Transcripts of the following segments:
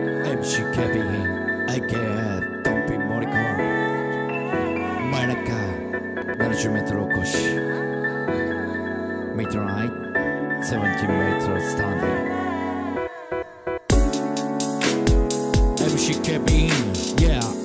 MC Kevin, IKF, 덤비 머리코 마이나카, 나르주메트로코시 Midnight, 17m standing MC Kevin, yeah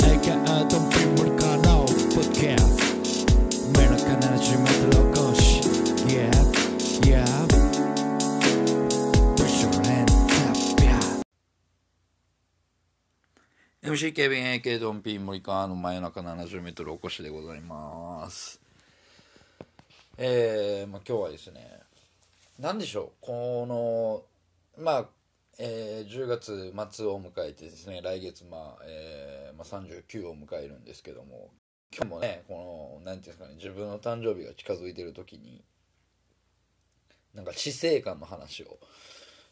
MC ケビン AK ドンピ森川の真夜中 70m おしでございますえー、まあ、今日はですね何でしょうこのまあえー、10月末を迎えてですね来月、まあえー、まあ、39を迎えるんですけども今日もねこの何て言うんですかね自分の誕生日が近づいてる時になんか死生観の話を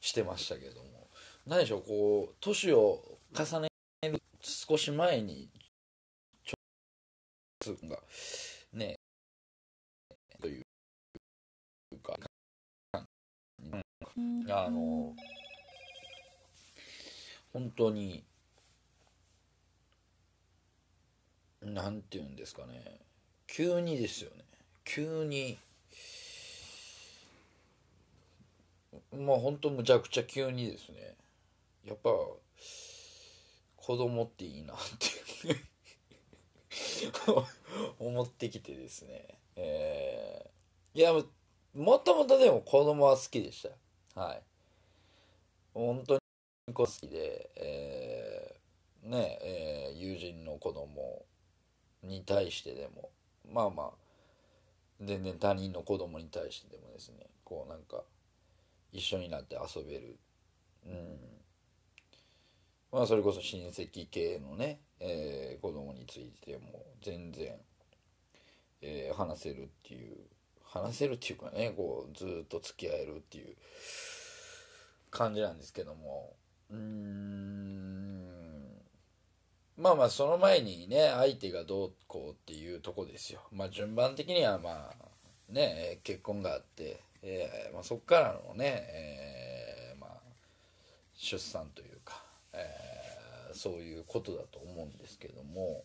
してましたけども何でしょうこう年を重ねる少し前に、ちょっと、が、ね、というか、あの、本当に、なんて言うんですかね、急にですよね、急に、まあ本当むちゃくちゃ急にですね、やっぱ、子供っていいなって思ってきてですね。えー、いや、もともとでも子供は好きでした。はい。本当に好きで、えー、ね、えー、友人の子供に対してでも、まあまあ、全然他人の子供に対してでもですねこうなんか一緒になって遊べる、うん、まあ、それこそ親戚系のね、えー、子供についても全然、えー、話せるっていう話せるっていうかねこうずっと付き合えるっていう感じなんですけどもうんまあまあその前にね相手がどうこうっていうとこですよまあ順番的にはまあね結婚があって、えーまあ、そっからのね、えーまあ、出産というか、えそういうことだと思うんですけども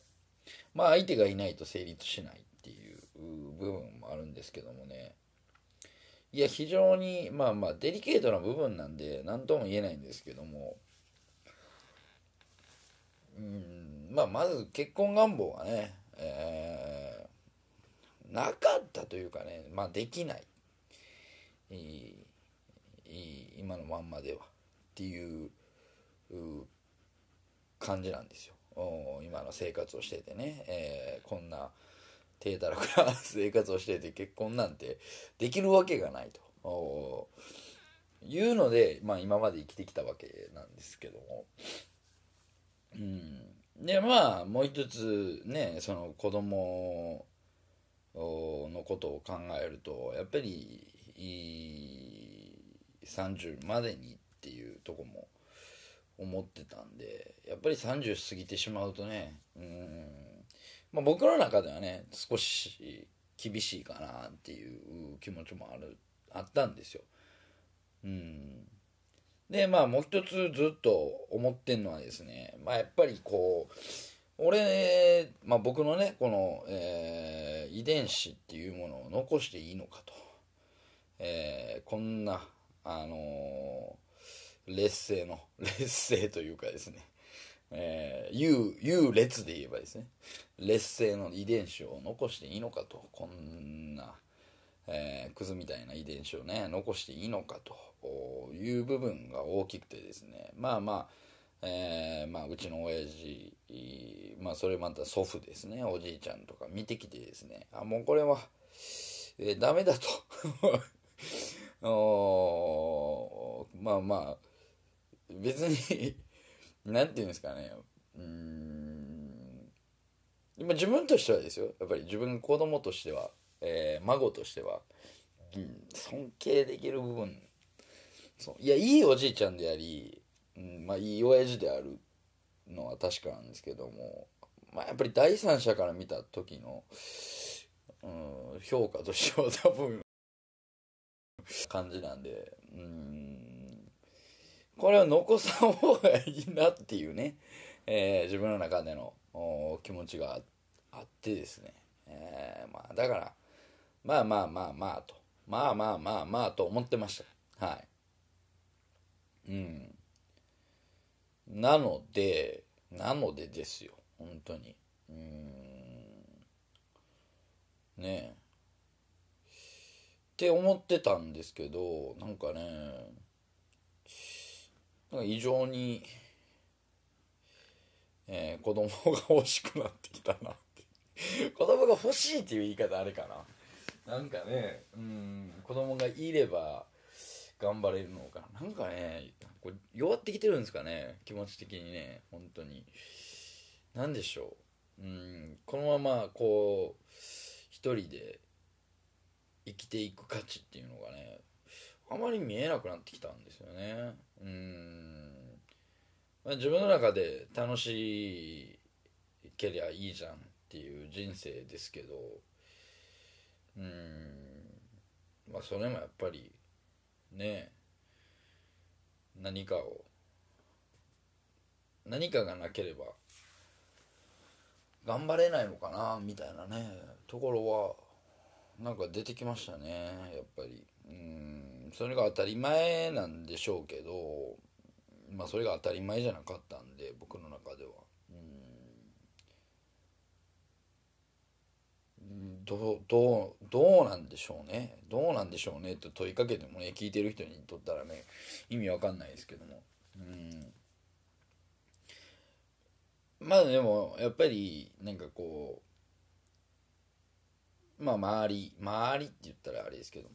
まあ相手がいないと成立しないっていう部分もあるんですけどもねいや非常にまあまあデリケートな部分なんで何とも言えないんですけどもうんまあまず結婚願望がね、えー、なかったというかねまあできないいい今のまんまではっていう感じなんですよ今の生活をしててね、えー、こんな低たらくな生活をしてて結婚なんてできるわけがないというので、まあ、今まで生きてきたわけなんですけども。うん、でまあもう一つねその子供のことを考えるとやっぱり30までにっていうとこも思ってたんでやっぱり30過ぎてしまうとねうん、まあ、僕の中ではね少し厳しいかなっていう気持ちもあるあったんですよ。うんでまあもう一つずっと思ってんのはですね、まあ、やっぱりこう俺、まあ、僕のねこの、えー、遺伝子っていうものを残していいのかと、えー、こんなあのー劣勢の、劣勢というかですね、えー、優、優劣で言えばですね、劣勢の遺伝子を残していいのかと、こんな、えー、クズみたいな遺伝子をね、残していいのかという部分が大きくてですね、まあまあ、えー、まあ、うちの親父、まあ、それまた祖父ですね、おじいちゃんとか見てきてですね、あ、もうこれは、えー、ダメだと おまあまあ、別に なんて言うんですかねうん今自分としてはですよやっぱり自分子供としては、えー、孫としては、うん、尊敬できる部分そういやいいおじいちゃんであり、うんまあ、いい親父であるのは確かなんですけども、まあ、やっぱり第三者から見た時の、うん、評価としては多分感じなんでうんこれを残さん方がいいなっていうね、えー、自分の中での気持ちがあってですね、えー、まあだからまあまあまあまあとまあまあまあまあと思ってましたはいうんなのでなのでですよ本当にうんねえって思ってたんですけどなんかね異常に、えー、子供が欲しくなってきたなって 子供が欲しいっていう言い方あれかななんかねうん子供がいれば頑張れるのかななんかねこれ弱ってきてるんですかね気持ち的にね本当に何でしょううんこのままこう一人で生きていく価値っていうのがねあまり見えなくなってきたんですよねうん自分の中で楽しけりゃいいじゃんっていう人生ですけどうんまあそれもやっぱりね何かを何かがなければ頑張れないのかなみたいなねところはなんか出てきましたねやっぱりうんそれが当たり前なんでしょうけど、まあ、それが当たり前じゃなかったんで僕の中では。うどどうどうなんでしょうねどうなんでしょうねと問いかけてもね聞いてる人にとったらね意味わかんないですけどもうんまあでもやっぱりなんかこうまあ周り周りって言ったらあれですけども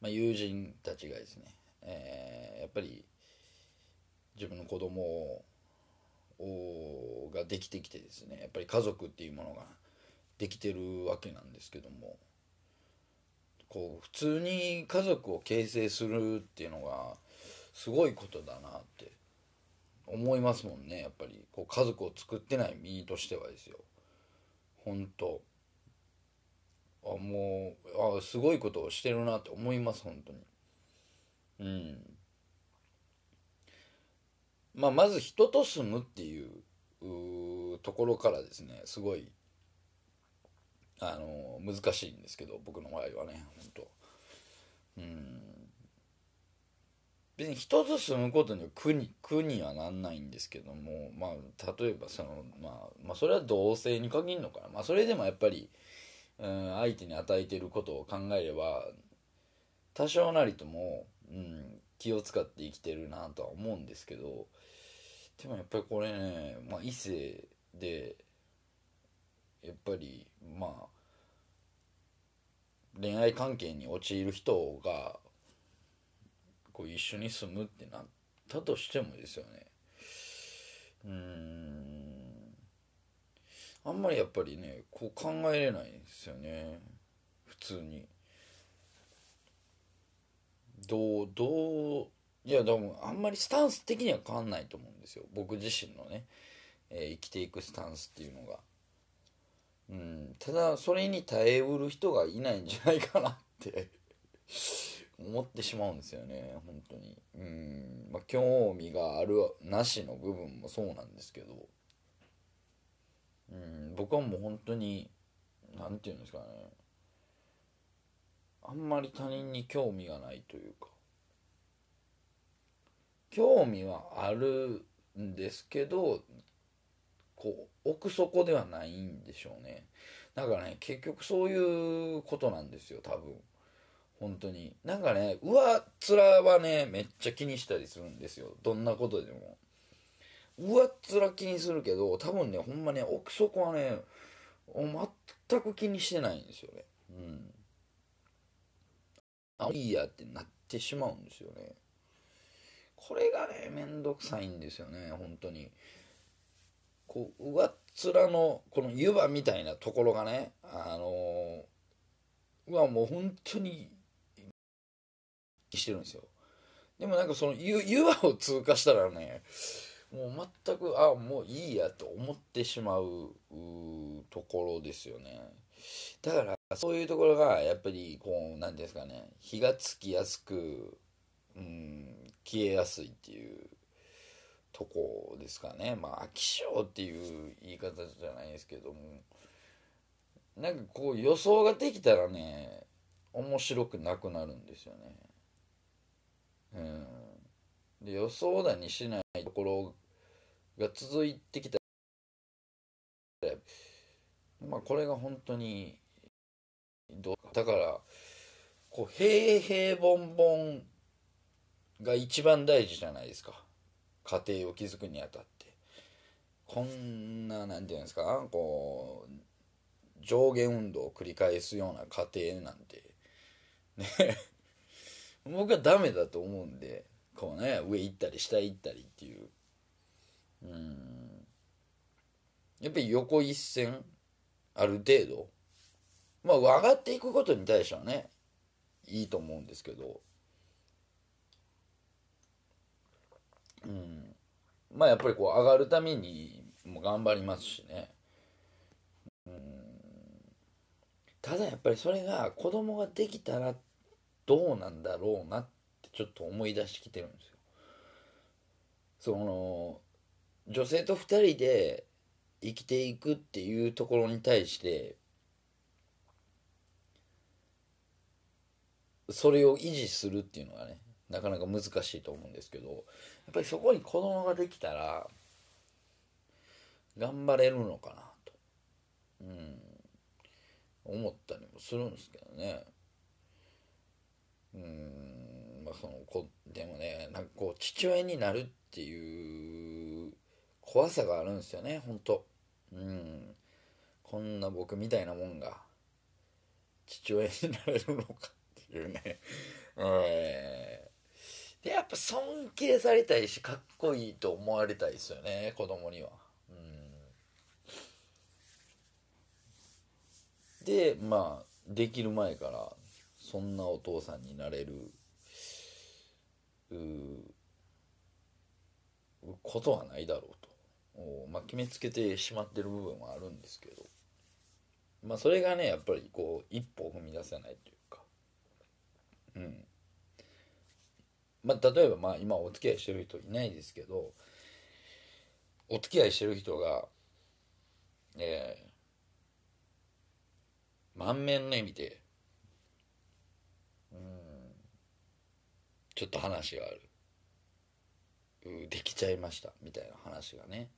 まあ、友人たちがですね、えー、やっぱり自分の子供をができてきてですねやっぱり家族っていうものができてるわけなんですけどもこう普通に家族を形成するっていうのがすごいことだなって思いますもんねやっぱりこう家族を作ってない身としてはですよ本当。あもうあすごいことをしてるなって思います本当にうんまあまず人と住むっていうところからですねすごいあの難しいんですけど僕の場合はね本当うん別に人と住むことには苦に苦にはなんないんですけどもまあ例えばその、まあ、まあそれは同性に限るのかなまあそれでもやっぱりうん、相手に与えてることを考えれば多少なりとも、うん、気を使って生きてるなとは思うんですけどでもやっぱりこれね、まあ、異性でやっぱりまあ恋愛関係に陥る人がこう一緒に住むってなったとしてもですよねうんあんまりやっぱりねこう考えれないですよね普通にどうどういやでもあんまりスタンス的には変わんないと思うんですよ僕自身のね、えー、生きていくスタンスっていうのがうんただそれに耐えうる人がいないんじゃないかなって思ってしまうんですよね本当にうんまあ興味があるなしの部分もそうなんですけど僕はもう本当に何て言うんですかねあんまり他人に興味がないというか興味はあるんですけどこう奥底ではないんでしょうねだからね結局そういうことなんですよ多分本当になんかね上面はねめっちゃ気にしたりするんですよどんなことでも上っ面気にするけど多分ねほんまね奥底はね全く気にしてないんですよねうんあいいやってなってしまうんですよねこれがねめんどくさいんですよね本当にこう上っ面のこの湯葉みたいなところがねあのー、うわもう本当にしてるんですよでもなんかその湯葉を通過したらねもう全くあもういいやと思ってしまうところですよねだからそういうところがやっぱりこう何ですかね火がつきやすく、うん、消えやすいっていうとこですかねまあ飽き性っていう言い方じゃないですけどもなんかこう予想ができたらね面白くなくなるんですよねうんで予想だにしないところが続いてきたまあこれが本当にどうだからこう平平凡凡が一番大事じゃないですか家庭を築くにあたってこんな何て言うんですかこう上下運動を繰り返すような家庭なんてね僕はダメだと思うんでこうね上行ったり下行ったりっていううんやっぱり横一線ある程度まあ上がっていくことに対してはねいいと思うんですけどうんまあやっぱりこう上がるためにも頑張りますしねただやっぱりそれが子供ができたらどうなんだろうなっちょっと思い出してきてるんですよ。その女性と2人で生きていくっていうところに対してそれを維持するっていうのがねなかなか難しいと思うんですけどやっぱりそこに子供ができたら頑張れるのかなと、うん、思ったりもするんですけどね。うんまあ、その子でもねなんかこう父親になるっていう怖さがあるんですよね本当うんこんな僕みたいなもんが父親になれるのかっていうねえー、でやっぱ尊敬されたいしかっこいいと思われたいですよね子供にはうんでまあできる前からそんなお父さんになれることはないだろうと、まあ、決めつけてしまってる部分はあるんですけど、まあ、それがねやっぱりこう一歩踏み出せないというかうんまあ例えばまあ今お付き合いしてる人いないですけどお付き合いしてる人がええー、満面の笑みでちょっと話があるできちゃいましたみたいな話がね、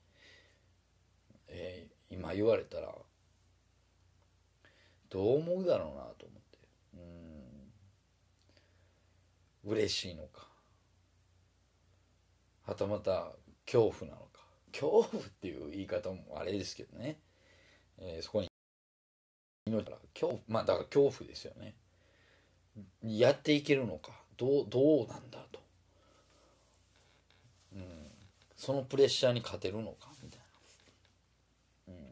えー、今言われたらどう思うだろうなと思ってうん嬉しいのかはたまた恐怖なのか恐怖っていう言い方もあれですけどね、えー、そこに命から恐怖まあだから恐怖ですよねやっていけるのかどうどうなんだと、うん、そのプレッシャーに勝てるのかみたいな、うん、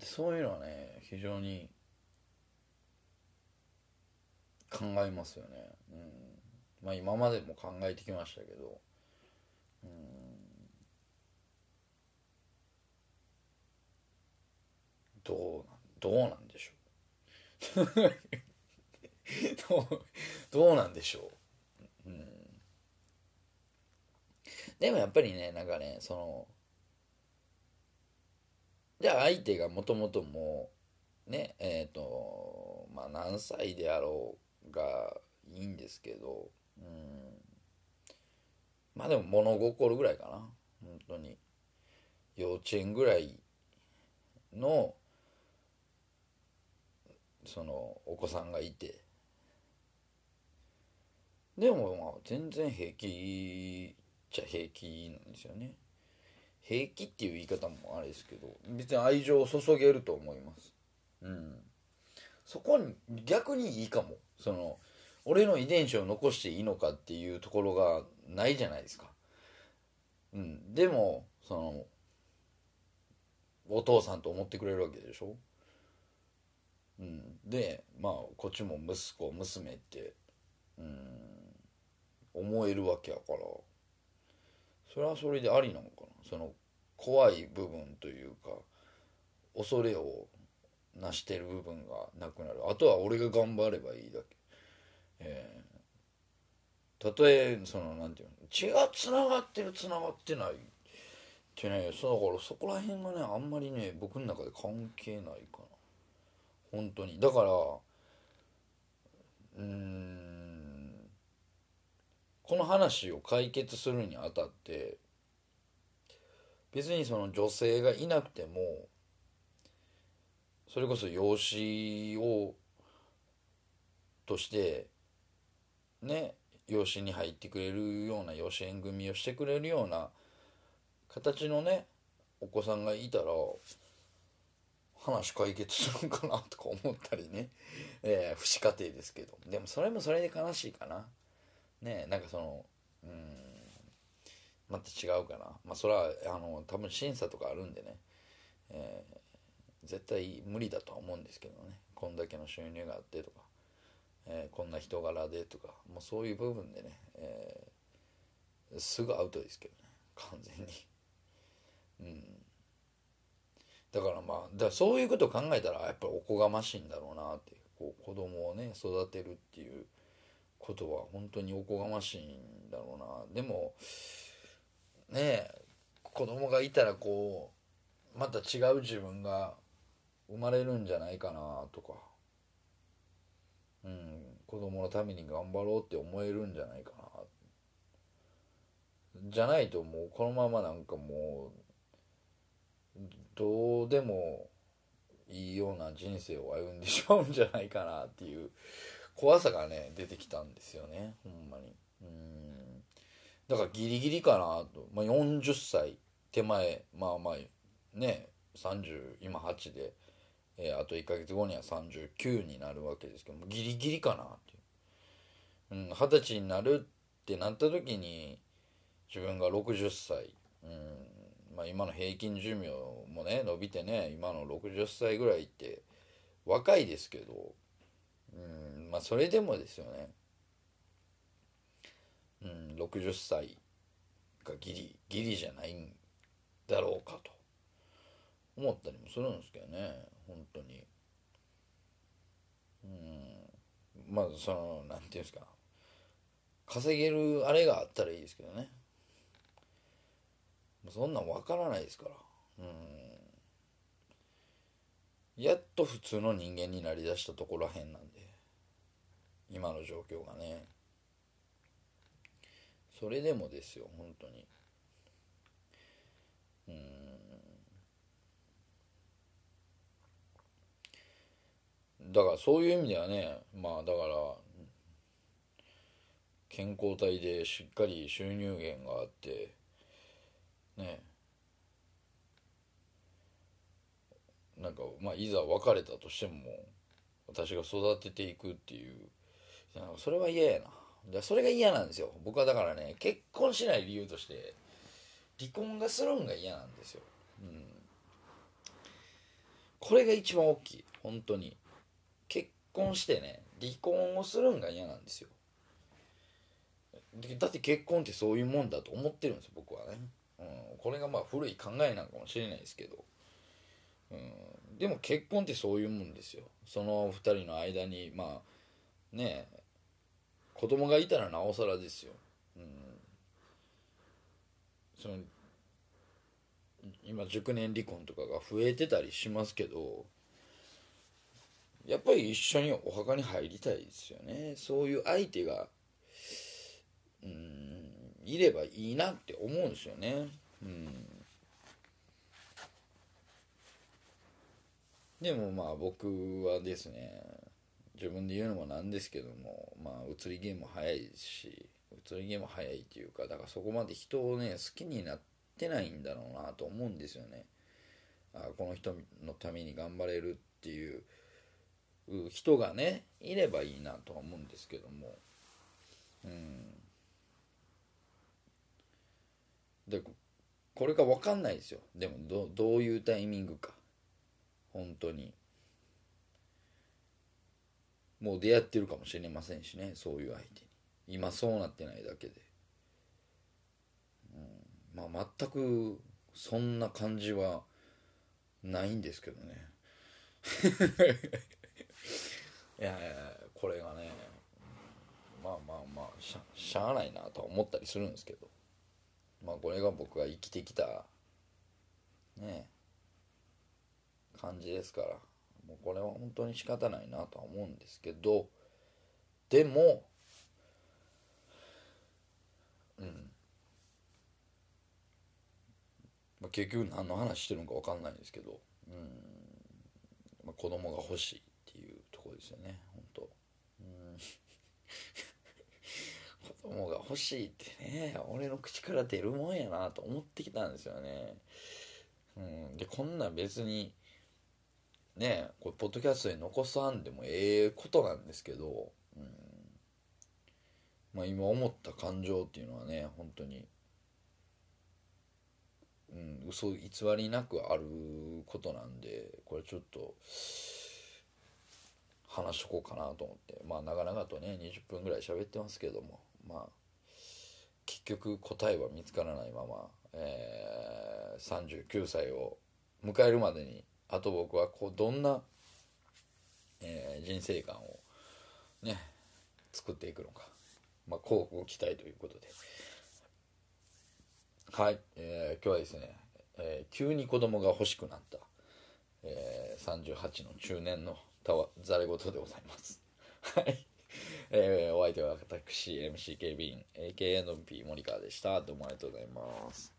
そういうのはね非常に考えますよね、うんまあ、今までも考えてきましたけど、うん、どうなんどうなんでしょう どうどうなんでしょう、うん、でもやっぱりねなんかねそのじゃあ相手がもともともうねえっ、ー、とまあ何歳であろうがいいんですけど、うん、まあでも物心ぐらいかな本当に幼稚園ぐらいのそのお子さんがいてでもまあ全然平気じゃ平気なんですよね平気っていう言い方もあれですけど別に愛情を注げると思いますうんそこに逆にいいかもその俺の遺伝子を残していいのかっていうところがないじゃないですかうんでもそのお父さんと思ってくれるわけでしょうん、でまあこっちも息子娘ってうん思えるわけやからそれはそれでありなのかなその怖い部分というか恐れをなしてる部分がなくなるあとは俺が頑張ればいいだけ。えーたとえそのなんていうの血がつながってるつながってないってねそうだからそこら辺がねあんまりね僕の中で関係ないかな本当にだからうんこの話を解決するにあたって別にその女性がいなくてもそれこそ養子をとしてね養子に入ってくれるような養子縁組をしてくれるような形のねお子さんがいたら話解決するんかなとか思ったりね、えー、不死家庭ですけどでもそれもそれで悲しいかな。ねなんかそのうんまた違うかなまあそれはあの多分審査とかあるんでね、えー、絶対無理だとは思うんですけどねこんだけの収入があってとか、えー、こんな人柄でとかもうそういう部分でね、えー、すぐアウトですけどね完全にうんだからまあだそういうことを考えたらやっぱりおこがましいんだろうなっていうこう子供をね育てるっていうことは本当におこがましいんだろうなでもねえ子供がいたらこうまた違う自分が生まれるんじゃないかなとか、うん、子供のために頑張ろうって思えるんじゃないかなじゃないともうこのままなんかもうどうでもいいような人生を歩んでしまうんじゃないかなっていう怖さがね出てきたんですよねほんまにうんだからギリギリかなと、まあ、40歳手前まあまあね30今8で、えー、あと1か月後には39になるわけですけどギリギリかなっていう二十、うん、歳になるってなった時に自分が60歳、うんまあ、今の平均寿命もね伸びてね今の60歳ぐらいって若いですけどうんまあそれでもですよねうん60歳がギリギリじゃないんだろうかと思ったりもするんですけどね本当にうんまあその何て言うんですか稼げるあれがあったらいいですけどねそんなん分からないですからうんやっと普通の人間になりだしたところらへんなんで今の状況がねそれでもですよ本当にうんだからそういう意味ではねまあだから健康体でしっかり収入源があってねなんかまあいざ別れたとしても私が育てていくっていうそれは嫌やなそれが嫌なんですよ僕はだからね結婚しない理由として離婚がするんが嫌なんですよ、うん、これが一番大きい本当に結婚してね離婚をするんが嫌なんですよだって結婚ってそういうもんだと思ってるんですよ、僕はね、うん、これがまあ古い考えなんかもしれないですけど、うん、でも結婚ってそういうもんですよその2人の間にまあね子供がいたらなおさらですよ、うん、その今熟年離婚とかが増えてたりしますけどやっぱり一緒にお墓に入りたいですよねそういう相手がうんいればいいなって思うんですよねうんでもまあ僕はですね自分で言うのもなんですけどもまあ移りゲーム早いし移りゲーム早いというかだからそこまで人をね好きになってないんだろうなと思うんですよね。あこの人のために頑張れるっていう人がねいればいいなとは思うんですけどもうんでこれが分かんないですよでもどういうタイミングか本当にもう出会ってるかもしれませんしねそういう相手に今そうなってないだけで、うん、まあ全くそんな感じはないんですけどね いやいやこれがねまあまあまあしゃしゃあないなとは思ったりするんですけどまあこれが僕が生きてきたね感じですから。もうこれは本当に仕方ないなとは思うんですけどでもうんまあ、結局何の話してるのか分かんないんですけど、うんまあ、子供が欲しいっていうとこですよね本当うん 子供が欲しいってね俺の口から出るもんやなと思ってきたんですよね。うん、でこんな別にねこれポッドキャストに残さんでもええことなんですけど、うん、まあ今思った感情っていうのはね本当にうん嘘偽りなくあることなんでこれちょっと話しとこうかなと思ってまあ長々とね20分ぐらい喋ってますけどもまあ結局答えは見つからないまま、えー、39歳を迎えるまでにあと僕はこうどんな、えー、人生観をね作っていくのか、まあ、こうご期待ということではい、えー、今日はですね、えー、急に子供が欲しくなった、えー、38の中年のたわざれ言でございます はい、えー、お相手は私 MCKB 員 AKNP 森川でしたどうもありがとうございます